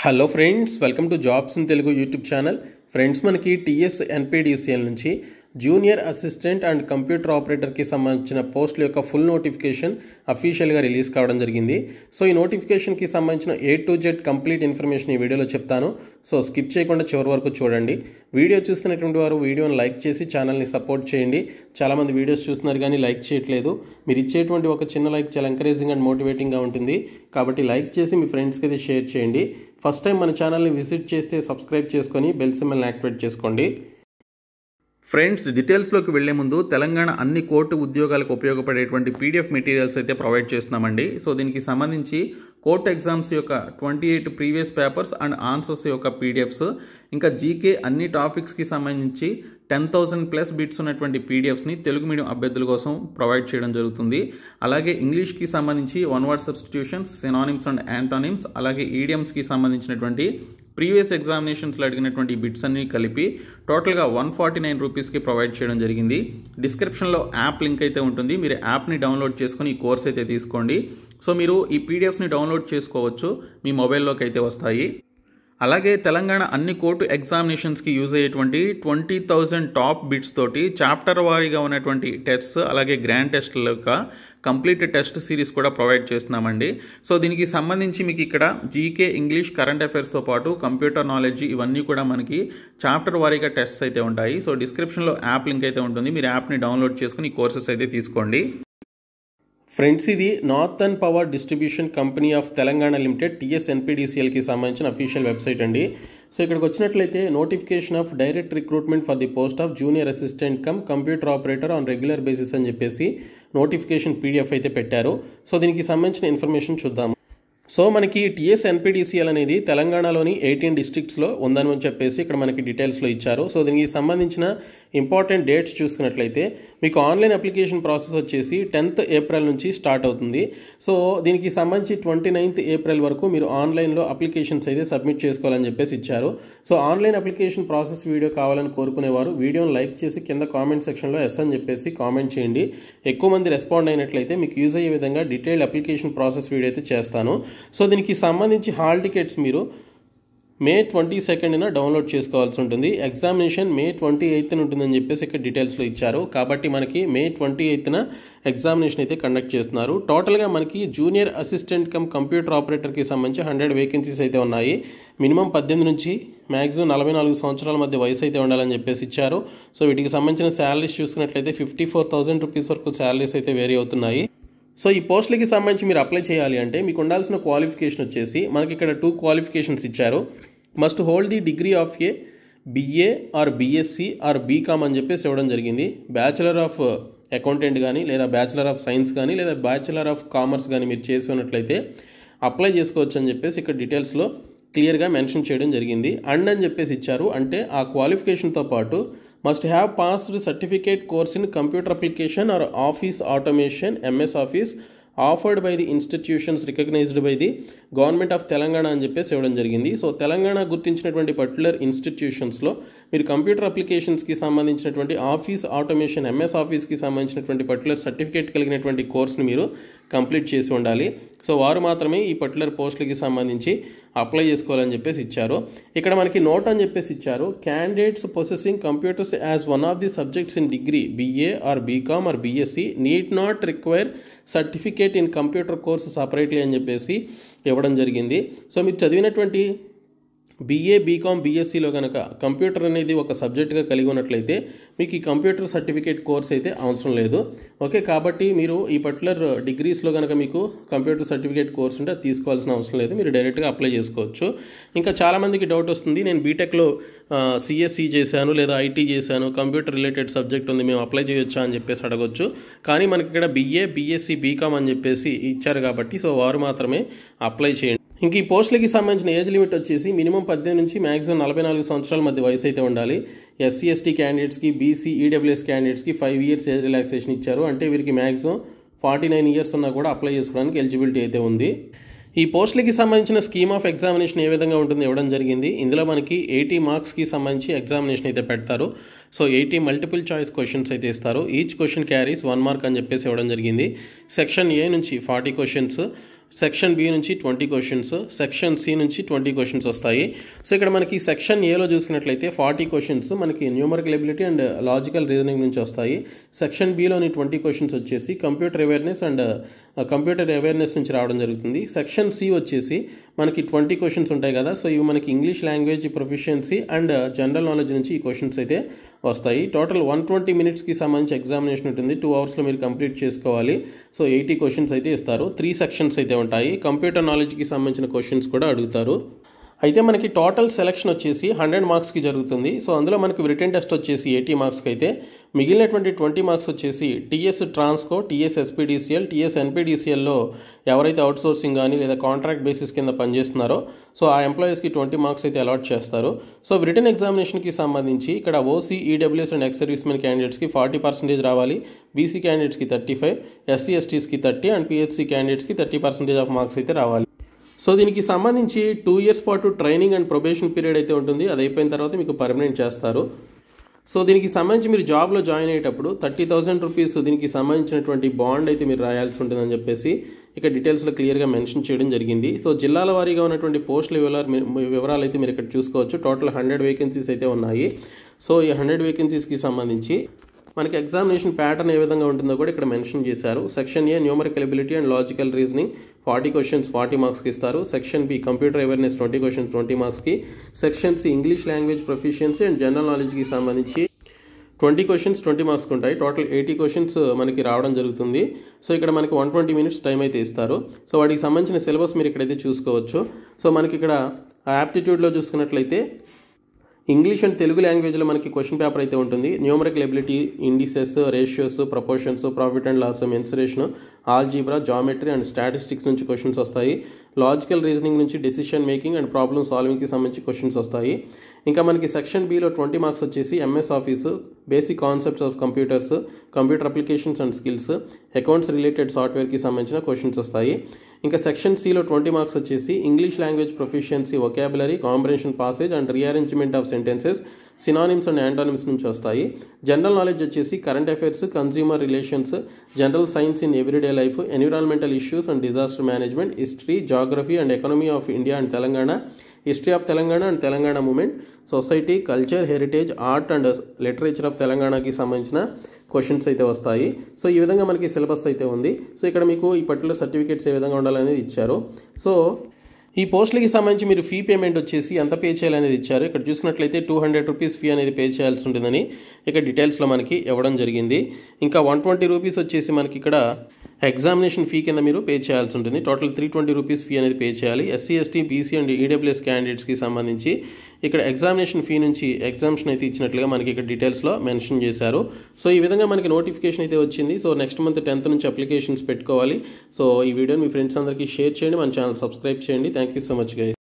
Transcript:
hello friends welcome to jobs in Telugu YouTube channel friends మనకి TS NPDCL నుంచి junior assistant and computer ఆపరేటర్కి సంబంధించిన పోస్టుల యొక్క ఫుల్ నోటిఫికేషన్ అఫీషియల్గా రిలీజ్ కావడం జరిగింది సో ఈ నోటిఫికేషన్కి సంబంధించిన A to Z complete information ఈ వీడియోలో చెప్తాను సో స్కిప్ చేయకుండా చివరి వరకు చూడండి వీడియో చూస్తున్నటువంటి వారు వీడియోని లైక్ చేసి ఛానల్ని సపోర్ట్ చేయండి చాలామంది వీడియోస్ చూస్తున్నారు కానీ లైక్ చేయట్లేదు మీరు ఇచ్చేటువంటి ఒక చిన్న లైక్ చాలా ఎంకరేజింగ్ అండ్ మోటివేటింగ్గా ఉంటుంది కాబట్టి లైక్ చేసి మీ ఫ్రెండ్స్కి అయితే షేర్ చేయండి ఫస్ట్ టైం మన ఛానల్ని విజిట్ చేస్తే సబ్స్క్రైబ్ చేసుకొని బెల్ సిమ్మల్ని యాక్టివేట్ చేసుకోండి ఫ్రెండ్స్ డీటెయిల్స్లోకి వెళ్లే ముందు తెలంగాణ అన్ని కోర్టు ఉద్యోగాలకు ఉపయోగపడేటువంటి పీడిఎఫ్ మెటీరియల్స్ అయితే ప్రొవైడ్ చేస్తున్నామండి సో దీనికి సంబంధించి కోర్ట్ ఎగ్జామ్స్ యొక్క twenty eight previous papers and answers యొక్క పీడిఎఫ్స్ ఇంకా జీకే అన్ని టాపిక్స్కి సంబంధించి టెన్ థౌసండ్ ప్లస్ బిట్స్ ఉన్నటువంటి పీడిఎఫ్స్ని తెలుగు మీడియం అభ్యర్థుల కోసం ప్రొవైడ్ చేయడం జరుగుతుంది అలాగే ఇంగ్లీష్కి సంబంధించి one word substitutions synonyms and antonyms అలాగే ఈడియమ్స్కి సంబంధించినటువంటి ప్రీవియస్ ఎగ్జామినేషన్స్లో అడిగినటువంటి బిట్స్ అన్ని కలిపి టోటల్గా వన్ ఫార్టీ నైన్ రూపీస్కి ప్రొవైడ్ చేయడం జరిగింది డిస్క్రిప్షన్లో యాప్ లింక్ అయితే ఉంటుంది మీరు యాప్ని డౌన్లోడ్ చేసుకొని ఈ కోర్స్ అయితే తీసుకోండి సో మీరు ఈ పీడిఎఫ్స్ని డౌన్లోడ్ చేసుకోవచ్చు మీ మొబైల్లోకి అయితే వస్తాయి అలాగే తెలంగాణ అన్ని కోర్టు ఎగ్జామినేషన్స్కి యూజ్ అయ్యేటువంటి ట్వంటీ థౌజండ్ టాప్ బిట్స్ తోటి చాప్టర్ వారీగా ఉన్నటువంటి టెస్ట్స్ అలాగే గ్రాండ్ టెస్ట్ల యొక్క కంప్లీట్ టెస్ట్ సిరీస్ కూడా ప్రొవైడ్ చేస్తున్నామండి సో దీనికి సంబంధించి మీకు ఇక్కడ జీకే ఇంగ్లీష్ కరెంట్ అఫైర్స్తో పాటు కంప్యూటర్ నాలెడ్జ్ ఇవన్నీ కూడా మనకి చాప్టర్ వారీగా టెస్ట్స్ అయితే ఉంటాయి సో డిస్క్రిప్షన్లో యాప్ లింక్ అయితే ఉంటుంది మీరు యాప్ని డౌన్లోడ్ చేసుకుని కోర్సెస్ అయితే తీసుకోండి ఫ్రెండ్స్ ఇది northern power distribution company of Telangana limited టీఎస్ఎన్పిడిసిఎల్కి సంబంధించిన అఫీషియల్ వెబ్సైట్ అండి సో ఇక్కడికి వచ్చినట్లయితే notification of direct recruitment for the post of junior assistant cum computer operator on regular basis అని చెప్పేసి నోటిఫికేషన్ పీడిఎఫ్ అయితే పెట్టారు సో దీనికి సంబంధించిన ఇన్ఫర్మేషన్ చూద్దాము సో మనకి టీఎస్ ఎన్పిడిసిఎల్ అనేది తెలంగాణలోని ఎయిటీన్ డిస్ట్రిక్ట్స్లో ఉందని చెప్పేసి ఇక్కడ మనకి డీటెయిల్స్లో ఇచ్చారు సో దీనికి సంబంధించిన ఇంపార్టెంట్ డేట్స్ చూసుకున్నట్లయితే మీకు ఆన్లైన్ అప్లికేషన్ ప్రాసెస్ వచ్చేసి టెన్త్ ఏప్రిల్ నుంచి స్టార్ట్ అవుతుంది సో దీనికి సంబంధించి ట్వంటీ నైన్త్ ఏప్రిల్ వరకు మీరు ఆన్లైన్లో అప్లికేషన్స్ అయితే సబ్మిట్ చేసుకోవాలని చెప్పేసి ఇచ్చారు so online application process video కావాలని కోరుకునేవారు వీడియోని లైక్ చేసి కింద కామెంట్ సెక్షన్లో ఎస్ అని చెప్పేసి కామెంట్ చేయండి ఎక్కువ మంది రెస్పాండ్ అయినట్లయితే మీకు యూజ్ అయ్యే విధంగా డీటెయిల్డ్ అప్లికేషన్ ప్రాసెస్ వీడియో అయితే చేస్తాను సో దీనికి సంబంధించి హాల్ టికెట్స్ మీరు మే ట్వంటీ సెకండ్న డౌన్లోడ్ చేసుకోవాల్సి ఉంటుంది ఎగ్జామినేషన్ మే ట్వంటీ ఎయిత్న ఉంటుందని చెప్పేసి ఇక్కడ డీటెయిల్స్లో ఇచ్చారు కాబట్టి మనకి మే ట్వంటీ ఎయిత్న ఎగ్జామినేషన్ అయితే కండక్ట్ చేస్తున్నారు టోటల్గా మనకి జూనియర్ అసిస్టెంట్ కమ్ కంప్యూటర్ ఆపరేటర్కి సంబంధించి హండ్రెడ్ వేకెన్సీస్ అయితే ఉన్నాయి మినిమం పద్దెనిమిది నుంచి మ్యాక్సిమం నలభై నాలుగు సంవత్సరాల మధ్య వయసు అయితే ఉండాలని చెప్పేసి ఇచ్చారు సో వీటికి సంబంధించిన శాలరీస్ చూసుకున్నట్లయితే ఫిఫ్టీ ఫోర్ థౌసండ్ రూపీస్ వరకు శాలరీస్ అయితే వేరీ అవుతున్నాయి సో ఈ పోస్టులకి సంబంధించి మీరు అప్లై చేయాలి అంటే మీకు ఉండాల్సిన క్వాలిఫికేషన్ వచ్చేసి మనకి ఇక్కడ టూ క్వాలిఫికేషన్స్ ఇచ్చారు must hold the degree of a BA or BSc or BCom అని చెప్పేసి ఇవ్వడం జరిగింది బ్యాచిలర్ ఆఫ్ అకౌంటెంట్ కానీ లేదా బ్యాచిలర్ ఆఫ్ సైన్స్ కానీ లేదా బ్యాచిలర్ ఆఫ్ కామర్స్ కానీ మీరు చేసి ఉన్నట్లయితే అప్లై చేసుకోవచ్చు అని చెప్పేసి ఇక్కడ డీటెయిల్స్లో క్లియర్గా మెన్షన్ చేయడం జరిగింది అండ్ అని చెప్పేసి ఇచ్చారు అంటే ఆ క్వాలిఫికేషన్తో పాటు must have passed certificate course in computer application or office automation MS office offered by the institutions recognised by the government of Telangana అని చెప్పేసి ఇవ్వడం జరిగింది సో తెలంగాణ గుర్తించినటువంటి పర్టికులర్ ఇన్స్టిట్యూషన్స్లో మీరు కంప్యూటర్ అప్లికేషన్స్కి సంబంధించినటువంటి ఆఫీస్ ఆటోమేషన్ ఎంఎస్ ఆఫీస్కి సంబంధించినటువంటి పర్టికులర్ సర్టిఫికేట్ కలిగినటువంటి కోర్స్ని మీరు కంప్లీట్ చేసి ఉండాలి సో వారు మాత్రమే ఈ పర్టికులర్ పోస్టులకి సంబంధించి అప్లై చేసుకోవాలని చెప్పేసి ఇచ్చారు ఇక్కడ మనకి నోట్ అని చెప్పేసి ఇచ్చారు candidates processing computers as one of the subjects in degree BA or BCom or BSc need not require certificate in computer course separately అని చెప్పేసి ఇవ్వడం జరిగింది సో మీరు చదివినటువంటి బీఏ బీకామ్ బీఎస్సీలో కనుక కంప్యూటర్ అనేది ఒక సబ్జెక్ట్గా కలిగి ఉన్నట్లయితే మీకు ఈ కంప్యూటర్ సర్టిఫికేట్ కోర్స్ అయితే అవసరం లేదు ఓకే కాబట్టి మీరు ఈ పర్టికులర్ డిగ్రీస్లో కనుక మీకు కంప్యూటర్ సర్టిఫికేట్ కోర్స్ ఉంటే అది తీసుకోవాల్సిన అవసరం లేదు మీరు డైరెక్ట్గా అప్లై చేసుకోవచ్చు ఇంకా చాలామందికి డౌట్ వస్తుంది నేను బీటెక్లో సిఎస్సి చేశాను లేదా ఐటీ చేశాను కంప్యూటర్ రిలేటెడ్ సబ్జెక్ట్ ఉంది మేము అప్లై చేయొచ్చా అని చెప్పేసి అడగొచ్చు కానీ మనకి ఇక్కడ బీఏ బీఎస్సీ బీకామ్ అని చెప్పేసి ఇచ్చారు కాబట్టి సో వారు మాత్రమే అప్లై చేయండి ఇంక ఈ పోస్టులకి సంబంధించిన ఏజ్ లిమిట్ వచ్చేసి మినిమం పద్దెనిమిది నుంచి మ్యాక్సిమం నలభై నాలుగు సంవత్సరాల మధ్య వయసు అయితే ఉండాలి ఎస్సీ ఎస్టీ క్యాండిడేట్స్కి బీసీ ఈడబ్ల్యూఎస్ క్యాండిడేట్స్కి ఫైవ్ ఇయర్స్ ఏజ్ రిలాక్సేషన్ ఇచ్చారు అంటే వీరికి మ్యాక్సిమం ఫార్టీ నైన్ ఇయర్స్ ఉన్నా కూడా అప్లై చేసుకోవడానికి ఎలిజిబిలిటీ అయితే ఉంది ఈ పోస్టులకి సంబంధించిన స్కీమ్ ఆఫ్ ఎగ్జామినేషన్ ఏ విధంగా ఉంటుంది ఇవ్వడం జరిగింది ఇందులో మనకి ఎయిటీ మార్క్స్కి సంబంధించి ఎగ్జామినేషన్ అయితే పెడతారు so eighty multiple choice questions అయితే ఇస్తారు each question carries one mark అని చెప్పేసి ఇవ్వడం జరిగింది సెక్షన్ ఏ నుంచి ఫార్టీ క్వశ్చన్స్ సెక్షన్ బి నుంచి ట్వంటీ క్వశ్చన్స్ సెక్షన్ సి నుంచి ట్వంటీ క్వశ్చన్స్ వస్తాయి సో ఇక్కడ మనకి సెక్షన్ ఏలో చూసినట్లయితే ఫార్టీ క్వశ్చన్స్ మనకి numerical ability and logical reasoning నుంచి వస్తాయి సెక్షన్ బిలోని ట్వంటీ క్వశ్చన్స్ వచ్చేసి computer awareness and computer awareness నుంచి రావడం జరుగుతుంది సెక్షన్ సి వచ్చేసి మనకి ట్వంటీ క్వశ్చన్స్ ఉంటాయి కదా సో ఇవి మనకి English language proficiency and general knowledge నుంచి ఈ క్వశ్చన్స్ అయితే వస్తాయి టోటల్ వన్ ట్వంటీ మినిట్స్కి సంబంధించి ఎగ్జామినేషన్ ఉంటుంది టూ అవర్స్లో మీరు కంప్లీట్ చేసుకోవాలి సో ఎయిటీ క్వశ్చన్స్ అయితే ఇస్తారు త్రీ సెక్షన్స్ అయితే ఉంటాయి కంప్యూటర్ నాలెడ్జ్కి సంబంధించిన క్వశ్చన్స్ కూడా అడుగుతారు అయితే మనకి టోటల్ సెలెక్షన్ వచ్చేసి హండ్రెడ్ మార్క్స్కి జరుగుతుంది సో అందులో మనకి రిటర్న్ టెస్ట్ వచ్చేసి ఎయిటీ మార్క్స్కి అయితే మిగిలినటువంటి ట్వంటీ మార్క్స్ వచ్చేసి TS Transco TS SPDCL TS ఎన్పీడీసీఎల్లో ఎవరైతే అవుట్సోర్సింగ్ కానీ లేదా కాంట్రాక్ట్ బేసిస్ కింద పనిచేస్తున్నారో సో ఆ ఎంప్లాయీస్కి ట్వంటీ మార్క్స్ అయితే అలాట్ చేస్తారు సో రిటర్న్ ఎగ్జామినేషన్కి సంబంధించి ఇక్కడ OC EWS and ex servicemen క్యాండిడేట్స్కి ఫార్టీ పర్సెంటేజ్ రావాలి బీసీ క్యాండిడేట్స్కి థర్టీ ఫైవ్ ఎస్సీ ఎస్టీస్కి థర్టీ అండ్ పిహెచ్సీ క్యాండిడేట్స్కి థర్టీ పర్సెంటేజ్ ఆఫ్ మార్క్స్ అయితే రావాలి సో దీనికి సంబంధించి టూ ఇయర్స్ పాటు ట్రైనింగ్ అండ్ ప్రొబేషన్ పీరియడ్ అయితే ఉంటుంది అది అయిపోయిన తర్వాత మీకు పర్మనెంట్ చేస్తారు సో దీనికి సంబంధించి మీరు జాబ్లో జాయిన్ అయ్యేటప్పుడు థర్టీ థౌజండ్ రూపీస్ దీనికి సంబంధించినటువంటి బాండ్ అయితే మీరు రాయాల్సి ఉంటుందని చెప్పేసి ఇక్కడ డీటెయిల్స్లో క్లియర్గా మెన్షన్ చేయడం జరిగింది సో జిల్లాల వారీగా ఉన్నటువంటి పోస్టుల వివరాలు వివరాలు అయితే మీరు ఇక్కడ చూసుకోవచ్చు టోటల్ హండ్రెడ్ వేకెన్సీస్ అయితే ఉన్నాయి సో ఈ హండ్రెడ్ వేకెన్సీస్కి సంబంధించి మనకి ఎగ్జామినేషన్ ప్యాటర్న్ ఏ విధంగా ఉంటుందో కూడా ఇక్కడ మెన్షన్ చేశారు section A numerical ability and logical reasoning forty questions forty మార్క్స్కి ఇస్తారు section B computer awareness twenty questions twenty మార్క్స్కి section C English language proficiency and general నాలెడ్జ్కి సంబంధించి ట్వంటీ క్వశ్చన్స్ ట్వంటీ మార్క్స్కి ఉంటాయి టోటల్ ఎయిటీ క్వశ్చన్స్ మనకి రావడం జరుగుతుంది సో ఇక్కడ మనకి వన్ ట్వంటీ మినిట్స్ టైం అయితే ఇస్తారు సో వాటికి సంబంధించిన సిలబస్ మీరు ఇక్కడైతే చూసుకోవచ్చు సో మనకి ఇక్కడ యాప్టిట్యూడ్లో చూసుకున్నట్లయితే ఇంగ్లీష్ అండ్ తెలుగు లాంగ్వేజ్లో మనకి క్వశ్చన్ పేపర్ అయితే ఉంటుంది numerical ability indices ratios proportions profit and loss mensuration algebra geometry and statistics నుంచి క్వశ్చన్స్ వస్తాయి లాజికల్ రీజనింగ్ నుంచి డిసిషన్ మేకింగ్ అండ్ ప్రాబ్లమ్ సాల్వింగ్కి సంబంధించి క్వశ్చన్స్ వస్తాయి ఇంకా మనకి సెక్షన్ బీలో ట్వంటీ మార్క్స్ వచ్చేసి MS office basic concepts of computers computer applications and skills accounts related సాఫ్ట్వేర్కి సంబంధించిన క్వశ్చన్స్ వస్తాయి ఇంకా సెక్షన్ సిలో ట్వంటీ మార్క్స్ వచ్చేసి English language proficiency vocabulary combination passage and rearrangement of sentences synonyms and antonyms నుంచి వస్తాయి general knowledge వచ్చేసి current affairs consumer relations general science in everyday life environmental issues and disaster management history geography and economy of India and Telangana history of Telangana and Telangana movement society culture heritage art and literature of తెలంగాణకి సంబంధించిన questions అయితే వస్తాయి so ఈ విధంగా మనకి syllabus అయితే ఉంది so ఇక్కడ మీకు ఈ పర్టికులర్ సర్టిఫికేట్స్ ఏ విధంగా ఉండాలనేది ఇచ్చారు సో ఈ పోస్టులకి సంబంధించి మీరు ఫీ పేమెంట్ వచ్చేసి ఎంత పే చేయాలనేది ఇచ్చారు ఇక్కడ చూసినట్లయితే టూ హండ్రెడ్ రూపీస్ ఫీ అనేది పే చేయాల్సి ఉంటుందని ఇక్కడ డీటెయిల్స్లో మనకి ఇవ్వడం జరిగింది ఇంకా వన్ ట్వంటీ రూపీస్ వచ్చేసి మనకి ఇక్కడ ఎగ్జామినేషన్ ఫీ కింద మీరు పే చేయాల్సి ఉంటుంది total three twenty rupees fee అనేది పే చేయాలి SC ST BC and EWS క్యాండిడేట్స్కి సంబంధించి ఇక్కడ ఎగ్జామినేషన్ ఫీ నుంచి ఎగ్జామ్షన్ అయితే ఇచ్చినట్లుగా మనకి ఇక్కడ డీటెయిల్స్లో మెన్షన్ చేశారు సో ఈ విధంగా మనకి నోటిఫికేషన్ అయితే వచ్చింది సో నెక్స్ట్ మంత్ టెన్త్ నుంచి అప్లికేషన్స్ పెట్టుకోవాలి సో ఈ వీడియోని మీ ఫ్రెండ్స్ అందరికీ షేర్ చేయండి మన ఛానల్ సబ్స్క్రైబ్ చేయండి Thank